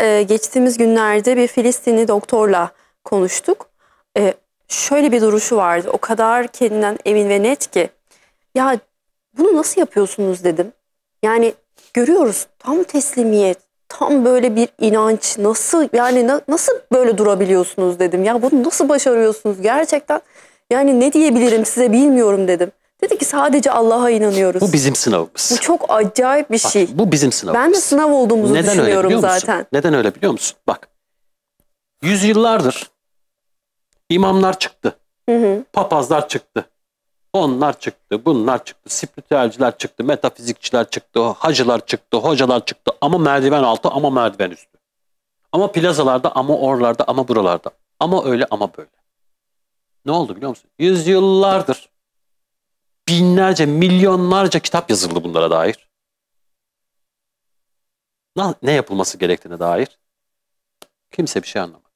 Ee, geçtiğimiz günlerde bir Filistinli doktorla konuştuk. Ee, şöyle bir duruşu vardı. O kadar kendinden emin ve net ki. Ya bunu nasıl yapıyorsunuz dedim. Yani görüyoruz tam teslimiyet, tam böyle bir inanç. Nasıl yani nasıl böyle durabiliyorsunuz dedim. Ya bunu nasıl başarıyorsunuz gerçekten? Yani ne diyebilirim size bilmiyorum dedim. Dedi ki sadece Allah'a inanıyoruz. Bu bizim sınavımız. Bu çok acayip bir şey. Bak, bu bizim sınavımız. Ben de sınav olduğumuzu Neden düşünüyorum öyle zaten. Musun? Neden öyle biliyor musun? Bak yüzyıllardır imamlar çıktı. Hı hı. Papazlar çıktı. Onlar çıktı, bunlar çıktı, spiritüelciler çıktı, metafizikçiler çıktı, hacılar çıktı, hocalar çıktı. Ama merdiven altı, ama merdiven üstü. Ama plazalarda, ama orlarda, ama buralarda. Ama öyle, ama böyle. Ne oldu biliyor musun? Yüzyıllardır binlerce, milyonlarca kitap yazıldı bunlara dair. Ne yapılması gerektiğine dair kimse bir şey anlamadı.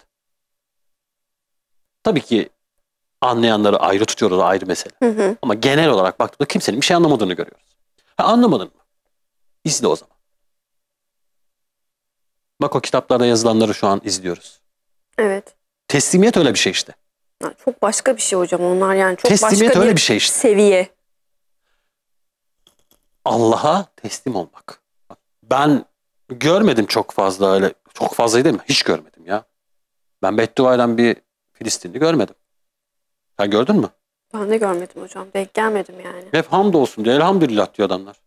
Tabii ki anlayanları ayrı tutuyoruz ayrı mesele. Hı hı. Ama genel olarak baktığımda kimsenin bir şey anlamadığını görüyoruz. Ha, anlamadın mı? İzle o zaman. Bak o kitaplarda yazılanları şu an izliyoruz. Evet. Teslimiyet öyle bir şey işte. Çok başka bir şey hocam onlar yani çok Teslimiyet başka öyle bir, bir şey işte. seviye. Allah'a teslim olmak. Ben görmedim çok fazla öyle. Çok fazlaydı mı? Hiç görmedim ya. Ben beddua eden bir Filistinli görmedim. Sen gördün mü? Ben de görmedim hocam. Denk gelmedim yani. Hep hamdolsun diyor. Elhamdülillah diyor adamlar.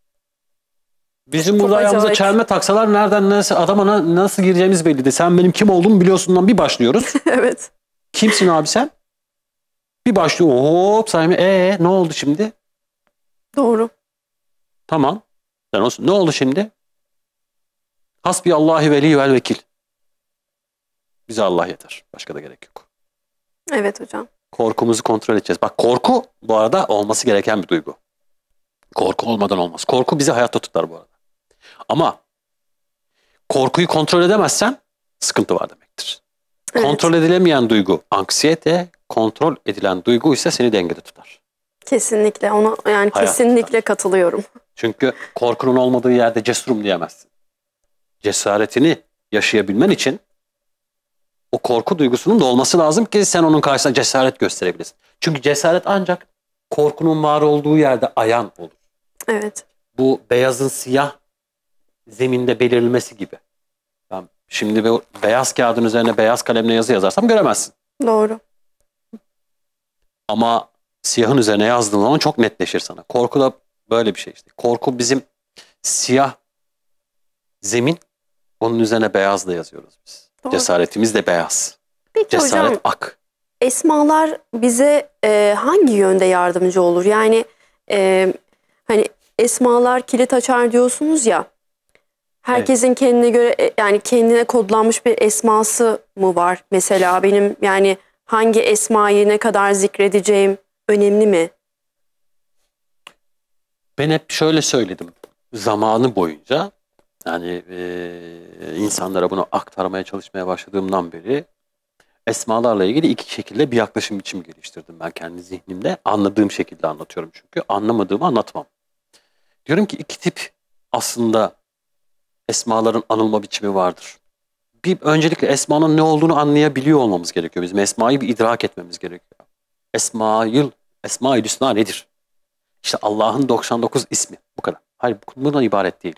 Bizim burada ayağımıza çelme taksalar nereden nasıl adama nasıl gireceğimiz belli de. Sen benim kim olduğumu biliyorsundan bir başlıyoruz. evet. Kimsin abi sen? Bir başlıyor hop sahibi ee ne oldu şimdi? Doğru. Tamam. sen olsun. ne oldu şimdi? Hasbi Allahi veli vel vekil. Bize Allah yeter. Başka da gerek yok. Evet hocam. Korkumuzu kontrol edeceğiz. Bak korku bu arada olması gereken bir duygu. Korku olmadan olmaz. Korku bizi hayatta tutar bu arada. Ama korkuyu kontrol edemezsen sıkıntı var demektir. Evet. Kontrol edilemeyen duygu anksiyete, kontrol edilen duygu ise seni dengede tutar. Kesinlikle ona yani Hayat kesinlikle tutar. katılıyorum. Çünkü korkunun olmadığı yerde cesurum diyemezsin. Cesaretini yaşayabilmen için o korku duygusunun da olması lazım ki sen onun karşısına cesaret gösterebilirsin. Çünkü cesaret ancak korkunun var olduğu yerde ayan olur. Evet. Bu beyazın siyah zeminde belirilmesi gibi. Ben şimdi bu beyaz kağıdın üzerine beyaz kalemle yazı yazarsam göremezsin. Doğru. Ama siyahın üzerine yazdığın zaman çok netleşir sana. Korku da Böyle bir şey işte. Korku bizim siyah zemin, onun üzerine beyaz da yazıyoruz biz. Doğru. Cesaretimiz de beyaz. Peki Cesaret hocam, ak. Esmalar bize e, hangi yönde yardımcı olur? Yani e, hani esmalar kilit açar diyorsunuz ya. Herkesin evet. kendine göre e, yani kendine kodlanmış bir esması mı var? Mesela benim yani hangi esmayı ne kadar zikredeceğim önemli mi? Ben hep şöyle söyledim zamanı boyunca yani e, insanlara bunu aktarmaya çalışmaya başladığımdan beri esmalarla ilgili iki şekilde bir yaklaşım biçimi geliştirdim ben kendi zihnimde. Anladığım şekilde anlatıyorum çünkü anlamadığımı anlatmam. Diyorum ki iki tip aslında esmaların anılma biçimi vardır. Bir öncelikle esmanın ne olduğunu anlayabiliyor olmamız gerekiyor. Bizim esmayı bir idrak etmemiz gerekiyor. Esmail, Esma-i Hüsna nedir? İşte Allah'ın 99 ismi bu kadar. Hayır bundan ibaret değil.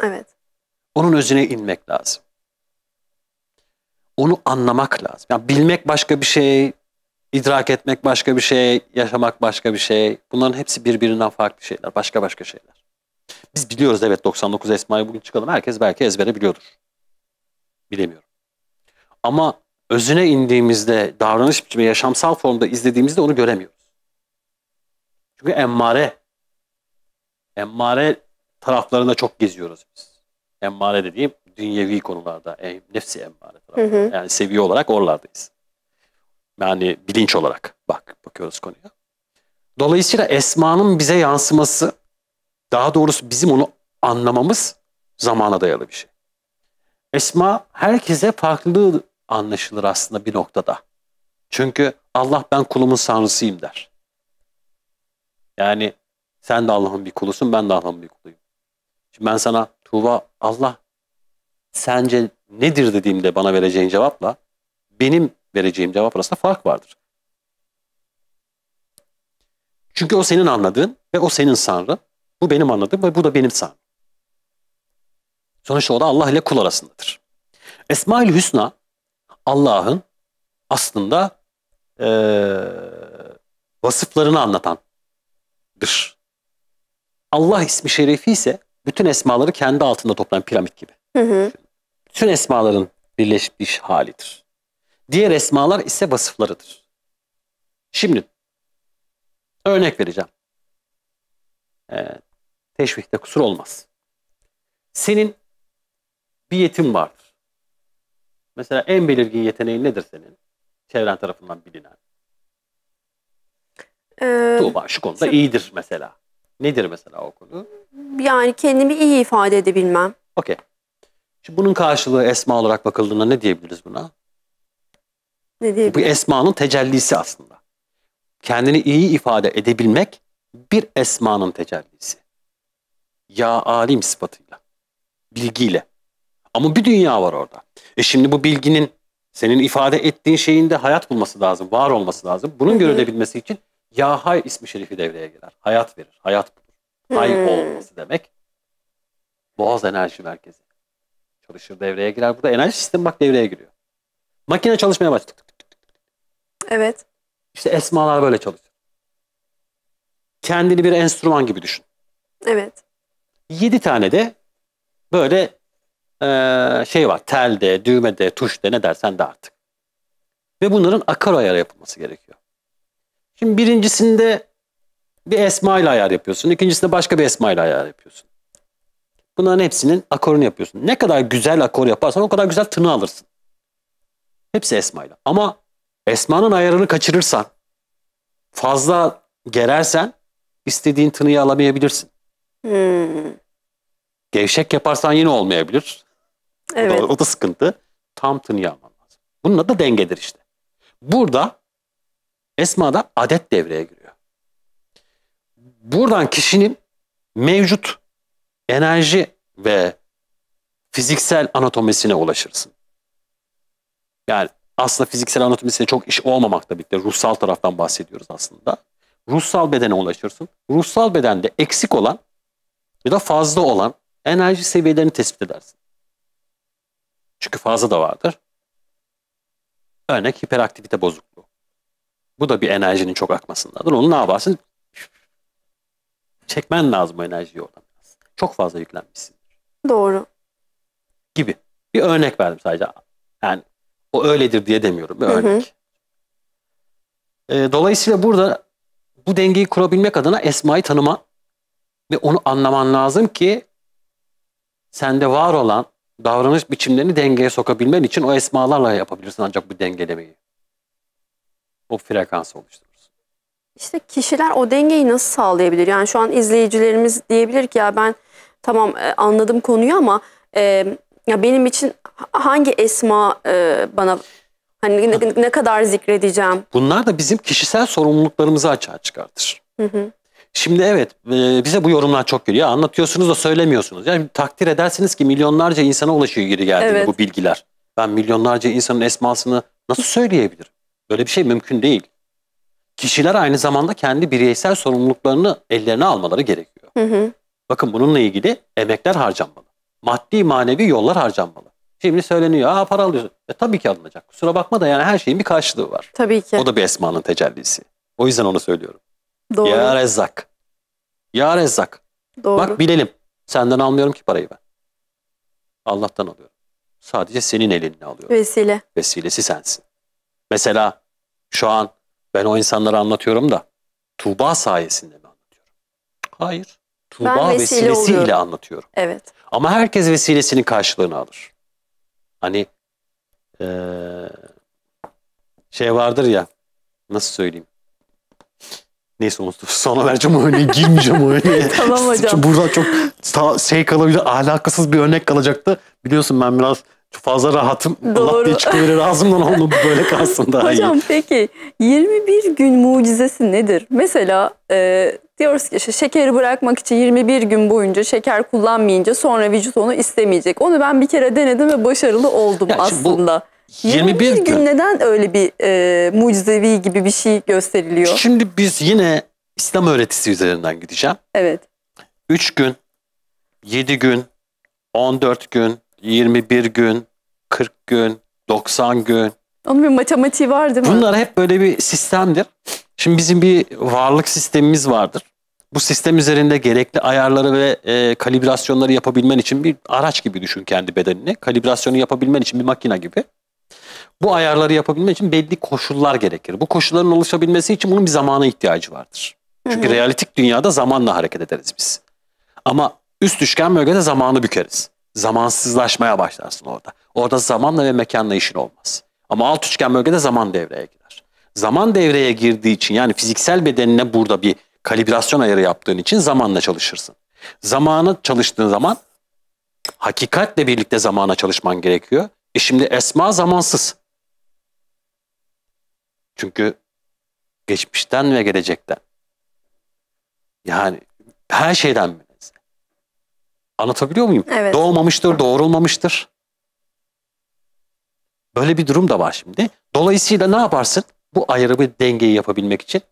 Evet. Onun özüne inmek lazım. Onu anlamak lazım. Yani bilmek başka bir şey, idrak etmek başka bir şey, yaşamak başka bir şey. Bunların hepsi birbirinden farklı şeyler, başka başka şeyler. Biz biliyoruz evet 99 Esma'yı bugün çıkalım. Herkes belki ezbere biliyordur. Bilemiyorum. Ama özüne indiğimizde, davranış biçimi, yaşamsal formda izlediğimizde onu göremiyoruz. Çünkü emmare, emmare taraflarında çok geziyoruz biz. Emmare dediğim dünyevi konularda, e, nefsi emmare tarafı. Hı hı. Yani seviye olarak oralardayız. Yani bilinç olarak bak bakıyoruz konuya. Dolayısıyla esmanın bize yansıması, daha doğrusu bizim onu anlamamız zamana dayalı bir şey. Esma herkese farklı anlaşılır aslında bir noktada. Çünkü Allah ben kulumun sanrısıyım der. Yani sen de Allah'ın bir kulusun, ben de Allah'ın bir kuluyum. Şimdi ben sana Tuğba Allah sence nedir dediğimde bana vereceğin cevapla benim vereceğim cevap arasında fark vardır. Çünkü o senin anladığın ve o senin sanrı Bu benim anladığım ve bu da benim sanrım. Sonuçta o da Allah ile kul arasındadır. Esma-ül Hüsna Allah'ın aslında e, vasıflarını anlatan Allah ismi şerifi ise bütün esmaları kendi altında toplayan piramit gibi. Hı hı. Bütün esmaların birleşmiş halidir. Diğer esmalar ise vasıflarıdır. Şimdi örnek vereceğim. Ee, teşvihte kusur olmaz. Senin bir yetim vardır. Mesela en belirgin yeteneğin nedir senin? Çevren tarafından bilinen. Ee, Tuğba şu konuda şu, iyidir mesela. Nedir mesela o konu? Yani kendimi iyi ifade edebilmem. Okey. Şimdi bunun karşılığı esma olarak bakıldığında ne diyebiliriz buna? Ne diyebiliriz? Bu esmanın tecellisi aslında. Kendini iyi ifade edebilmek bir esmanın tecellisi. Ya alim sıfatıyla, bilgiyle. Ama bir dünya var orada. E şimdi bu bilginin senin ifade ettiğin şeyinde hayat bulması lazım, var olması lazım. Bunun görülebilmesi için Yahay ismi şerifi devreye girer. Hayat verir. Hayat bulur. Hay hmm. olması demek. Boğaz enerji merkezi. Çalışır devreye girer. Burada enerji sistemi bak devreye giriyor. Makine çalışmaya başladı. Evet. İşte esmalar böyle çalışır. Kendini bir enstrüman gibi düşün. Evet. Yedi tane de böyle e, şey var. Telde, düğmede, tuşta ne dersen de artık. Ve bunların akar ayarı yapılması gerekiyor. Şimdi birincisinde bir esma ile ayar yapıyorsun. İkincisinde başka bir esma ile ayar yapıyorsun. Bunların hepsinin akorunu yapıyorsun. Ne kadar güzel akor yaparsan o kadar güzel tını alırsın. Hepsi esma ile. Ama esmanın ayarını kaçırırsan, fazla gerersen istediğin tınıyı alamayabilirsin. Hmm. Gevşek yaparsan yine olmayabilir. Evet. O da, o da sıkıntı. Tam tınıyı alman lazım. Bunun da dengedir işte. Burada Esma'da adet devreye giriyor. Buradan kişinin mevcut enerji ve fiziksel anatomisine ulaşırsın. Yani aslında fiziksel anatomisine çok iş olmamakla birlikte ruhsal taraftan bahsediyoruz aslında. Ruhsal bedene ulaşırsın. Ruhsal bedende eksik olan ya da fazla olan enerji seviyelerini tespit edersin. Çünkü fazla da vardır. Örnek hiperaktivite bozukluğu bu da bir enerjinin çok akmasındadır. Onu ne yaparsın? Çekmen lazım bu enerjiyi oradan. Çok fazla yüklenmişsin. Doğru. Gibi. Bir örnek verdim sadece. Yani o öyledir diye demiyorum. Bir örnek. Hı hı. E, dolayısıyla burada bu dengeyi kurabilmek adına esmayı tanıma ve onu anlaman lazım ki sende var olan davranış biçimlerini dengeye sokabilmen için o esmalarla yapabilirsin ancak bu dengelemeyi o frekansı oluştururuz. İşte kişiler o dengeyi nasıl sağlayabilir? Yani şu an izleyicilerimiz diyebilir ki ya ben tamam e, anladım konuyu ama e, ya benim için hangi esma e, bana hani ne, ne kadar zikredeceğim? Bunlar da bizim kişisel sorumluluklarımızı açığa çıkartır. Hı hı. Şimdi evet e, bize bu yorumlar çok geliyor. Anlatıyorsunuz da söylemiyorsunuz. Yani takdir edersiniz ki milyonlarca insana ulaşıyor geri geldiğinde evet. bu bilgiler. Ben milyonlarca insanın esmasını nasıl söyleyebilirim? Böyle bir şey mümkün değil. Kişiler aynı zamanda kendi bireysel sorumluluklarını ellerine almaları gerekiyor. Hı hı. Bakın bununla ilgili emekler harcanmalı. Maddi manevi yollar harcanmalı. Şimdi söyleniyor aa para alıyorsun. E tabii ki alınacak. Kusura bakma da yani her şeyin bir karşılığı var. Tabii ki. O da bir esmanın tecellisi. O yüzden onu söylüyorum. Doğru. Ya Rezzak. Ya Rezzak. Doğru. Bak bilelim. Senden almıyorum ki parayı ben. Allah'tan alıyorum. Sadece senin elinle alıyorum. Vesile. Vesilesi sensin. Mesela şu an ben o insanlara anlatıyorum da Tuğba sayesinde mi anlatıyorum? Hayır. Tuğba ben vesile vesilesiyle oluyorum. anlatıyorum. Evet. Ama herkes vesilesinin karşılığını alır. Hani ee, şey vardır ya nasıl söyleyeyim? Neyse unuttum. Sana vereceğim o örneği. Girmeyeceğim o örneğe. tamam hocam. Çünkü buradan çok şey kalabilir. Alakasız bir örnek kalacaktı. Biliyorsun ben biraz fazla rahatım. Doğru. Allah diye çıkıverir ağzımdan onu böyle kalsın daha Hocam, iyi. Hocam peki 21 gün mucizesi nedir? Mesela e, diyoruz ki işte şekeri bırakmak için 21 gün boyunca şeker kullanmayınca sonra vücut onu istemeyecek. Onu ben bir kere denedim ve başarılı oldum ya aslında. Bu... 21, 21 gün, gün neden öyle bir e, mucizevi gibi bir şey gösteriliyor? Şimdi biz yine İslam öğretisi üzerinden gideceğim. Evet. 3 gün, 7 gün, 14 gün, 21 gün, 40 gün, 90 gün. Onun bir matematiği var değil mi? Bunlar hep böyle bir sistemdir. Şimdi bizim bir varlık sistemimiz vardır. Bu sistem üzerinde gerekli ayarları ve e, kalibrasyonları yapabilmen için bir araç gibi düşün kendi bedenini. Kalibrasyonu yapabilmen için bir makina gibi. Bu ayarları yapabilmen için belli koşullar gerekir. Bu koşulların oluşabilmesi için bunun bir zamana ihtiyacı vardır. Çünkü realitik dünyada zamanla hareket ederiz biz. Ama üst üçgen bölgede zamanı bükeriz zamansızlaşmaya başlarsın orada. Orada zamanla ve mekanla işin olmaz. Ama alt üçgen bölgede zaman devreye girer. Zaman devreye girdiği için yani fiziksel bedenine burada bir kalibrasyon ayarı yaptığın için zamanla çalışırsın. Zamanı çalıştığın zaman hakikatle birlikte zamana çalışman gerekiyor. E şimdi esma zamansız. Çünkü geçmişten ve gelecekten. Yani her şeyden Anlatabiliyor muyum? Evet. Doğmamıştır, doğurulmamıştır. Böyle bir durum da var şimdi. Dolayısıyla ne yaparsın? Bu ayrı bir dengeyi yapabilmek için.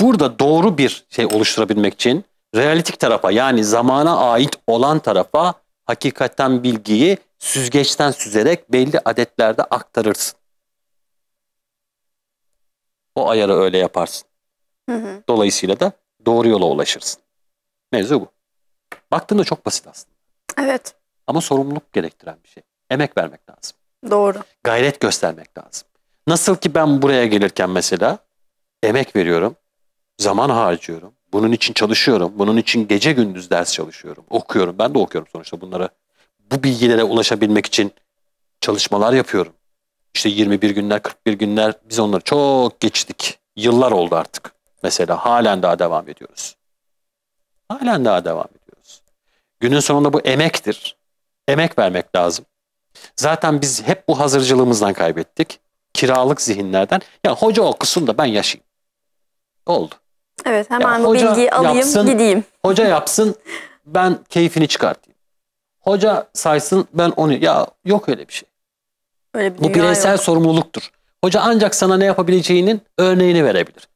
Burada doğru bir şey oluşturabilmek için realitik tarafa yani zamana ait olan tarafa hakikatten bilgiyi süzgeçten süzerek belli adetlerde aktarırsın. O ayarı öyle yaparsın. Hı hı. Dolayısıyla da doğru yola ulaşırsın. Mevzu bu. Baktığında çok basit aslında. Evet. Ama sorumluluk gerektiren bir şey. Emek vermek lazım. Doğru. Gayret göstermek lazım. Nasıl ki ben buraya gelirken mesela emek veriyorum, zaman harcıyorum, bunun için çalışıyorum, bunun için gece gündüz ders çalışıyorum, okuyorum. Ben de okuyorum sonuçta bunlara. Bu bilgilere ulaşabilmek için çalışmalar yapıyorum. İşte 21 günler, 41 günler biz onları çok geçtik. Yıllar oldu artık. Mesela halen daha devam ediyoruz. Halen daha devam ediyoruz. Günün sonunda bu emektir. Emek vermek lazım. Zaten biz hep bu hazırcılığımızdan kaybettik. Kiralık zihinlerden. Ya hoca okusun da ben yaşayayım. Oldu. Evet hemen ya, hoca bilgiyi alayım yapsın, gideyim. Hoca yapsın ben keyfini çıkartayım. Hoca saysın ben onu ya yok öyle bir şey. Öyle bir Bu bireysel yok. sorumluluktur. Hoca ancak sana ne yapabileceğinin örneğini verebilir.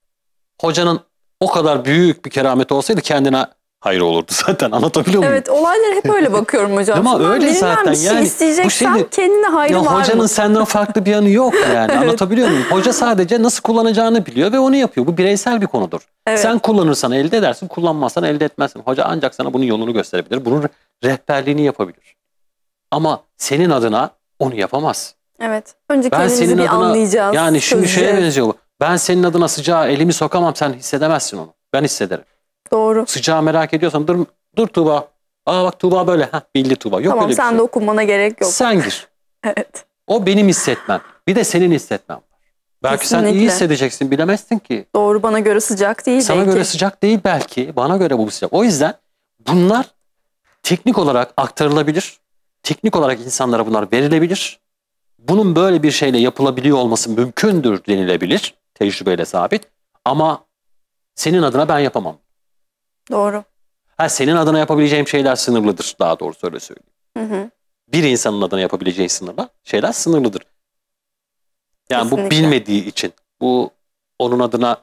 Hocanın o kadar büyük bir kerameti olsaydı kendine hayır olurdu zaten anlatabiliyor muyum? Evet olaylara hep öyle bakıyorum hocam. Ama Şundan öyle zaten bir şey yani. isteyeceksen bu şeyde, kendine hayır ya, var Hocanın senden farklı bir yanı yok yani evet. anlatabiliyor muyum? Hoca sadece nasıl kullanacağını biliyor ve onu yapıyor. Bu bireysel bir konudur. Evet. Sen kullanırsan elde edersin kullanmazsan elde etmezsin. Hoca ancak sana bunun yolunu gösterebilir. Bunun rehberliğini yapabilir. Ama senin adına onu yapamaz. Evet. Önce ben kendimizi senin bir adına, anlayacağız. Yani şimdi sözce. şeye benziyor bu. Ben senin adına sıcağı elimi sokamam sen hissedemezsin onu. Ben hissederim. Doğru. Sıcağı merak ediyorsan dur, dur Tuğba. Aa bak Tuğba böyle. Heh, bildi Tuğba. Yok tamam öyle sen şey. de okumana gerek yok. Sen gir. evet. O benim hissetmem. Bir de senin hissetmem. Belki Kesinlikle. sen iyi hissedeceksin bilemezsin ki. Doğru bana göre sıcak değil Sana belki. göre sıcak değil belki. Bana göre bu sıcak. O yüzden bunlar teknik olarak aktarılabilir. Teknik olarak insanlara bunlar verilebilir. Bunun böyle bir şeyle yapılabiliyor olması mümkündür denilebilir. Tecrübeyle sabit. Ama senin adına ben yapamam. Doğru. Ha, senin adına yapabileceğim şeyler sınırlıdır daha doğru öyle söyleyeyim. Hı hı. Bir insanın adına yapabileceğin sınırla şeyler sınırlıdır. Yani Kesinlikle. bu bilmediği için bu onun adına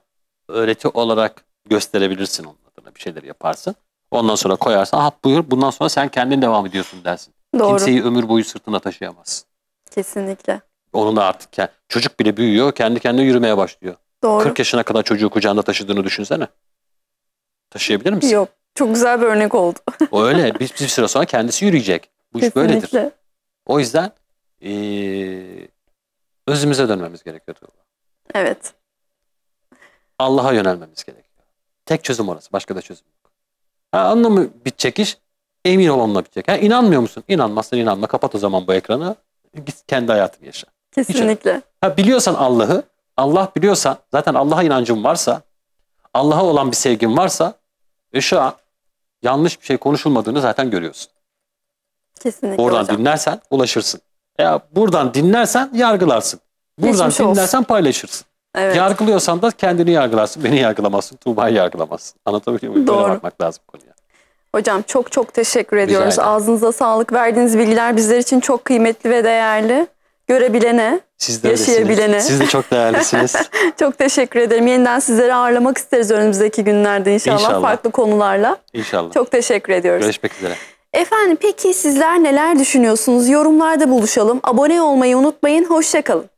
öğreti olarak gösterebilirsin onun adına bir şeyler yaparsın. Ondan sonra koyarsan ha buyur bundan sonra sen kendin devam ediyorsun dersin. Doğru. Kimseyi ömür boyu sırtına taşıyamazsın. Kesinlikle. Onun da artık çocuk bile büyüyor kendi kendine yürümeye başlıyor. Doğru. 40 yaşına kadar çocuğu kucağında taşıdığını düşünsene taşıyabilir misin? Yok. Çok güzel bir örnek oldu. o öyle. Bir, bir süre sonra kendisi yürüyecek. Bu iş böyledir. O yüzden e, özümüze dönmemiz gerekiyor. Evet. Allah'a yönelmemiz gerekiyor. Tek çözüm orası. Başka da çözüm yok. Ha, anlamı bitecek iş emin ol onunla bitecek. Ha, İnanmıyor musun? İnanmazsan inanma. Kapat o zaman bu ekranı. Git kendi hayatını yaşa. Kesinlikle. Ha, biliyorsan Allah'ı, Allah biliyorsa zaten Allah'a inancın varsa, Allah'a olan bir sevgin varsa ve şu an yanlış bir şey konuşulmadığını zaten görüyorsun. Kesinlikle Oradan hocam. dinlersen ulaşırsın. Ya buradan dinlersen yargılarsın. Buradan Geçmiş dinlersen olsun. paylaşırsın. Evet. Yargılıyorsan da kendini yargılarsın, beni yargılamazsın, Tuğba'yı yargılamazsın. Anlatabiliyor muyum? Doğru. Böyle bakmak lazım konuya. Hocam çok çok teşekkür ediyoruz. Ağzınıza sağlık. Verdiğiniz bilgiler bizler için çok kıymetli ve değerli görebilene, Siz de yaşayabilene. Öylesiniz. Siz de çok değerlisiniz. çok teşekkür ederim. Yeniden sizleri ağırlamak isteriz önümüzdeki günlerde inşallah, inşallah. farklı konularla. İnşallah. Çok teşekkür ediyoruz. Görüşmek üzere. Efendim peki sizler neler düşünüyorsunuz? Yorumlarda buluşalım. Abone olmayı unutmayın. Hoşçakalın.